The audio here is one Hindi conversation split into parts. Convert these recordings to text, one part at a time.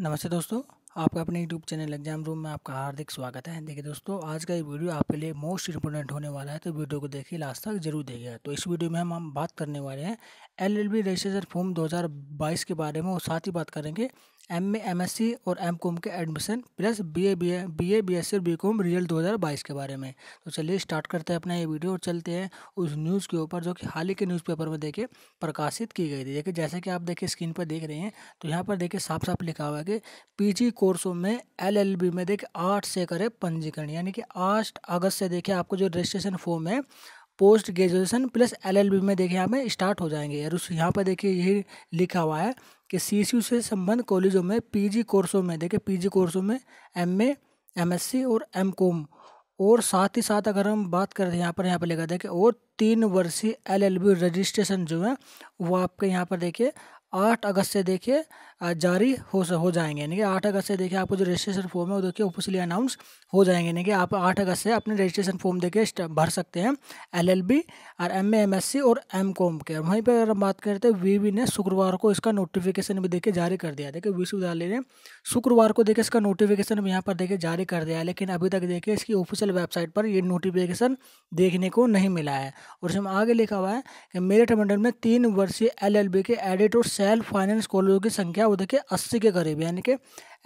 नमस्ते दोस्तों आपका अपने यूट्यूब चैनल एग्जाम रूम में आपका हार्दिक स्वागत है देखिए दोस्तों आज का ये वीडियो आपके लिए मोस्ट इम्पोर्टेंट होने वाला है तो वीडियो को देखिए लास्ट तक जरूर देखिएगा तो इस वीडियो में हम हम बात करने वाले हैं एलएलबी रजिस्ट्रेशन फॉर्म 2022 के बारे में और साथ ही बात करेंगे M A M S C और एम कॉम के admission plus B A B A B A B S C और बी कॉम रिजल्ट दो हज़ार बाईस के बारे में तो चलिए स्टार्ट करते हैं अपना ये वीडियो और चलते हैं उस न्यूज़ के ऊपर जो कि हाल ही के न्यूज़पेपर में देखे प्रकाशित की गई थी देखिए जैसे कि आप देखिए स्क्रीन पर देख रहे हैं तो यहाँ पर देखिए साफ साफ लिखा हुआ है कि पी जी कोर्सों में एल एल बी में देखिए आठ से करें पंजीकरण यानी कि आठ अगस्त से देखिए आपको जो रजिस्ट्रेशन फॉर्म है पोस्ट ग्रेजुएशन प्लस एलएलबी में देखिए यहाँ पे स्टार्ट हो जाएंगे और उस यहाँ पर देखिए यही लिखा हुआ है कि सी से संबंध कॉलेजों में पीजी कोर्सों में देखिए पीजी कोर्सों में एमए एमएससी और एमकॉम और साथ ही साथ अगर हम बात करें तो यहाँ पर यहाँ पर लिखा देखें और तीन वर्षीय एलएलबी रजिस्ट्रेशन जो है वो आपके यहाँ पर देखिए आठ अगस्त से देखिए जारी हो हो जाएंगे यानी कि आठ अगस्त से देखिए आपको जो रजिस्ट्रेशन फॉर्म है वो देखिए ऑफिशियली अनाउंस हो जाएंगे यानी कि आप आठ अगस्त से अपने रजिस्ट्रेशन फॉर्म देखिए भर सकते हैं एलएलबी और एमए एमएससी और एम कॉम के वहीं पर अगर हम बात करें हैं तो वीवी ने शुक्रवार को इसका नोटिफिकेशन भी देखिए जारी कर दिया देखिए विश्वविद्यालय ने शुक्रवार को देखिए इसका नोटिफिकेशन भी यहाँ पर देखिए जारी कर दिया है लेकिन अभी तक देखिए इसकी ऑफिशियल वेबसाइट पर ये नोटिफिकेशन देखने को नहीं मिला है और इसमें आगे लिखा हुआ है कि मेरिट मंडल में तीन वर्षीय एल के एडिट और सेल्फ फाइनेंस कॉलेजों की संख्या वो देखिए अस्सी के करीब यानी कि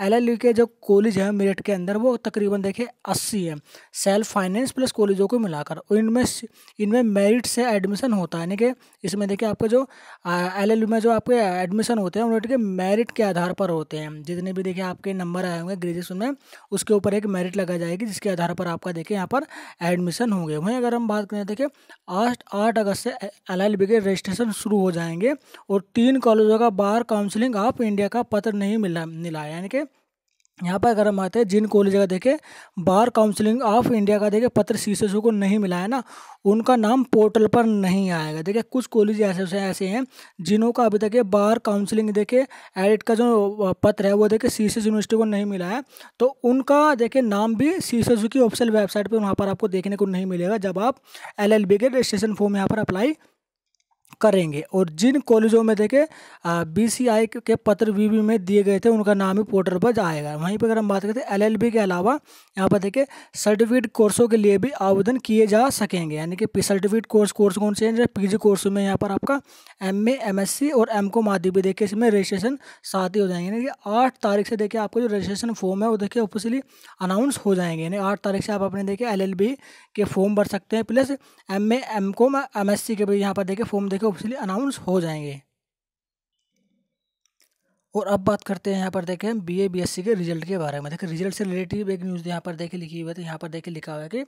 एल एल के जो कॉलेज है मेरठ के अंदर वो तकरीबन देखिए अस्सी है सेल्फ फाइनेंस प्लस कॉलेजों को मिलाकर और इनमें इनमें मेरिट से एडमिशन होता है यानी कि इसमें देखिए आपका जो एल एल में जो आपके एडमिशन होते हैं उनके के मेरिट के आधार पर होते हैं जितने भी देखिए आपके नंबर आए होंगे ग्रेजुएशन में उसके ऊपर एक मेरिट लगाई जाएगी जिसके आधार पर आपका देखिए यहाँ पर एडमिशन होंगे वहीं अगर हम बात करें देखिए आठ आठ अगस्त से एल के रजिस्ट्रेशन शुरू हो जाएंगे और तीन कॉलेजों का बार काउंसिलिंग ऑफ इंडिया का पत्र नहीं मिला मिला यानी कि यहाँ पर अगर हम आते हैं जिन कॉलेज का देखें बार काउंसिलिंग ऑफ इंडिया का देखें पत्र सी को नहीं मिला है ना उनका नाम पोर्टल पर नहीं आएगा देखिए कुछ कॉलेज ऐसे ऐसे हैं जिनों का अभी तक ये बार काउंसिलिंग देखे एडिट का जो पत्र है वो देखे सी यूनिवर्सिटी को नहीं मिला है तो उनका देखे नाम भी सी की ऑफिशियल वेबसाइट पर वहाँ पर आपको देखने को नहीं मिलेगा जब आप एल के रजिस्ट्रेशन फॉर्म यहाँ पर अप्लाई करेंगे और जिन कॉलेजों में देखे बीसीआई के पत्र वीवी में दिए गए थे उनका नाम ही पोर्टल पर आएगा वहीं पर अगर हम बात करते हैं एलएलबी के अलावा यहाँ पर देखे सर्टिफिकेट कोर्सों के लिए भी आवेदन किए जा सकेंगे यानी कि सर्टिफिकेट कोर्स कोर्स कौन से हैं जी कोर्स में यहाँ पर आपका एम ए सी और एम कॉम आदि भी देखिए इसमें रजिस्ट्रेशन साथ ही हो जाएंगे यानी कि आठ तारीख से देखिए आपका जो रजिस्ट्रेशन फॉर्म है वो देखिए ऑफिसली अनाउंस हो जाएंगे यानी आठ तारीख से आप अपने देखिए एल के फॉर्म भर सकते हैं plus M M com M के भी यहाँ पर देखिए फॉर्म देखिए ऑफिशियली अनाउंस हो जाएंगे और अब बात करते हैं यहाँ पर देखें B A B S C के रिजल्ट के बारे में देखें रिजल्ट से रिलेटिव एक न्यूज़ यहाँ पर देखे लिखी हुई है तो यहाँ पर देखे लिखा हुआ है कि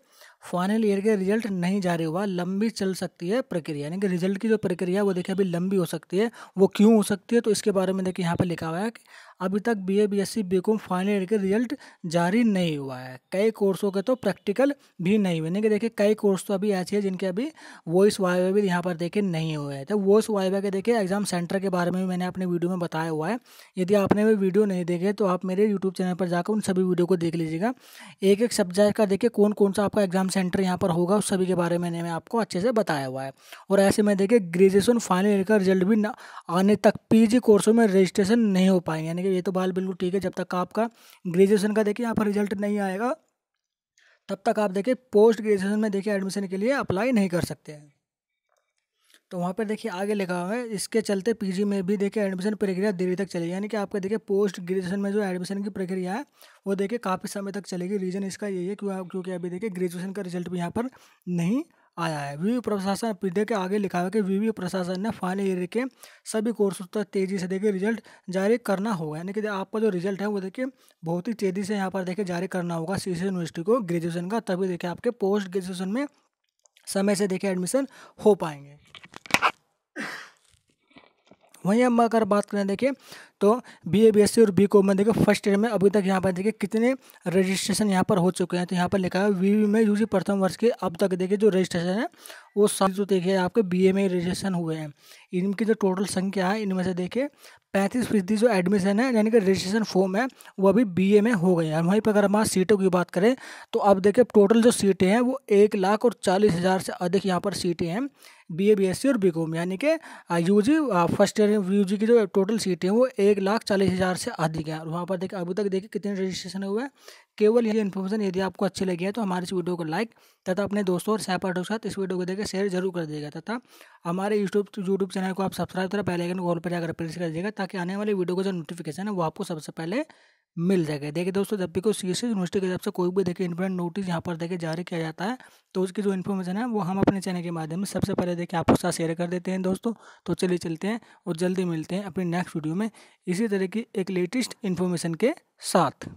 फाइनल ईयर के रिजल्ट नहीं जारी हुआ लंबी चल सकती है प्रक्रिया यानी कि रिजल्ट की जो प्रक्रिया है वो देखिए अभी लंबी हो सकती है वो क्यों हो सकती है तो इसके बारे में देखिए यहाँ पर लिखा हुआ है कि अभी तक B A B S C B com final year के रिजल्ट जारी नहीं हुआ है कई कोर्सों के तो प्रैक्टिकल भी नहीं हुए देखिए कई कोर्स तो अभी ऐसे हैं जिनके अभी वॉइस वाइवा भी यहाँ पर देखे नहीं हुए हैं तो वॉइस वाइवा के देखिए एग्जाम सेंटर के बारे में भी मैंने अपने वीडियो में बताया हुआ है यदि आपने भी वीडियो नहीं देखे तो आप मेरे यूट्यूब चैनल पर जाकर उन सभी वीडियो को देख लीजिएगा एक एक सब्जेक्ट का देखिए कौन कौन सा आपका एग्जाम सेंटर यहाँ पर होगा उस सभी के बारे में मैंने आपको अच्छे से बताया हुआ है और ऐसे में देखिए ग्रेजुएशन फाइनल ईयर का रिजल्ट भी आने तक पी कोर्सों में रजिस्ट्रेशन नहीं हो पाएंगे यानी कि है ये तो बाल बिल्कुल ठीक है जब तक आपका ग्रेजुएशन का देखिए यहाँ पर रिजल्ट नहीं आएगा तब तक आप देखिए पोस्ट ग्रेजुएशन में देखिए एडमिशन के लिए अप्लाई नहीं कर सकते हैं तो वहाँ पर देखिए आगे लिखा हुआ है इसके चलते पीजी में भी देखिए एडमिशन प्रक्रिया देरी तक चलेगी यानी कि आपके देखिए पोस्ट ग्रेजुएशन में जो एडमिशन की प्रक्रिया है वो देखिए काफ़ी समय तक चलेगी रीज़न इसका यही है क्यों क्योंकि अभी देखिए ग्रेजुएशन का रिजल्ट भी यहाँ पर नहीं आया है वीवी प्रशासन पीडे के आगे लिखा है कि वीवी प्रशासन ने फाइनल ईयर के सभी कोर्सों तक तेज़ी से देखिए रिजल्ट जारी करना होगा यानी कि आपका जो रिजल्ट है वो देखिए बहुत ही तेज़ी से यहाँ पर देखिए जारी करना होगा सी यूनिवर्सिटी को ग्रेजुएशन का तभी देखिए आपके पोस्ट ग्रेजुएशन में समय से देखिए एडमिशन हो पाएंगे वहीं हम अगर बात करें देखिए तो B A B S C और बी कॉम में देखिए फर्स्ट ईयर में अभी तक यहाँ पर देखिए कितने रजिस्ट्रेशन यहाँ पर हो चुके हैं तो यहाँ पर लिखा है वी में यू प्रथम वर्ष के अब तक देखिए जो रजिस्ट्रेशन है वो सब जो देखिए आपके बी ए में रजिस्ट्रेशन हुए हैं इनकी जो टोटल संख्या है इनमें से देखिए पैंतीस फीसदी जो एडमिशन है यानी कि रजिस्ट्रेशन फॉर्म है वो अभी ए में हो गए हैं वहीं पर अगर हम सीटों की बात करें तो अब देखिए टोटल जो सीटें हैं वो एक लाख और चालीस हज़ार से अधिक यहाँ पर सीटें हैं B A B S C और बी कॉम यानी कि U G first year U G की जो टोटल सीटें हैं वो एक लाख चालीस हज़ार से अधिक हैं और वहाँ पर देखिए अभी तक देखिए कितने रजिस्ट्रेशन हुए हैं केवल ये इन्फॉर्मेशन यदि आपको अच्छी लगी है तो हमारे इस वीडियो को लाइक तथा अपने दोस्तों और सहपाठों के साथ इस वीडियो को देखकर शेयर जरूर कर देगा तथा हमारे यूट्यूब यूट्यूब चैनल को आप सब्सक्राइब करें पहले कॉल पर जाकर प्रेस कर दीजिएगा ताकि आने वाले वीडियो का जो नोटिफिकेशन है वो आपको सबसे पहले मिल जाएगा देखिए दोस्तों जब भी कोई सी यूनिवर्सिटी की तरफ से कोई भी देखिए इंपोर्टेंट नोटिस यहाँ पर देखिए जारी किया जाता है तो उसकी जो इन्फॉर्मेशन है वो हम अपने चैनल के माध्यम से सबसे पहले देखिए आपके साथ शेयर कर देते हैं दोस्तों तो चलिए चलते हैं और जल्दी मिलते हैं अपनी नेक्स्ट वीडियो में इसी तरह की एक लेटेस्ट इन्फॉर्मेशन के साथ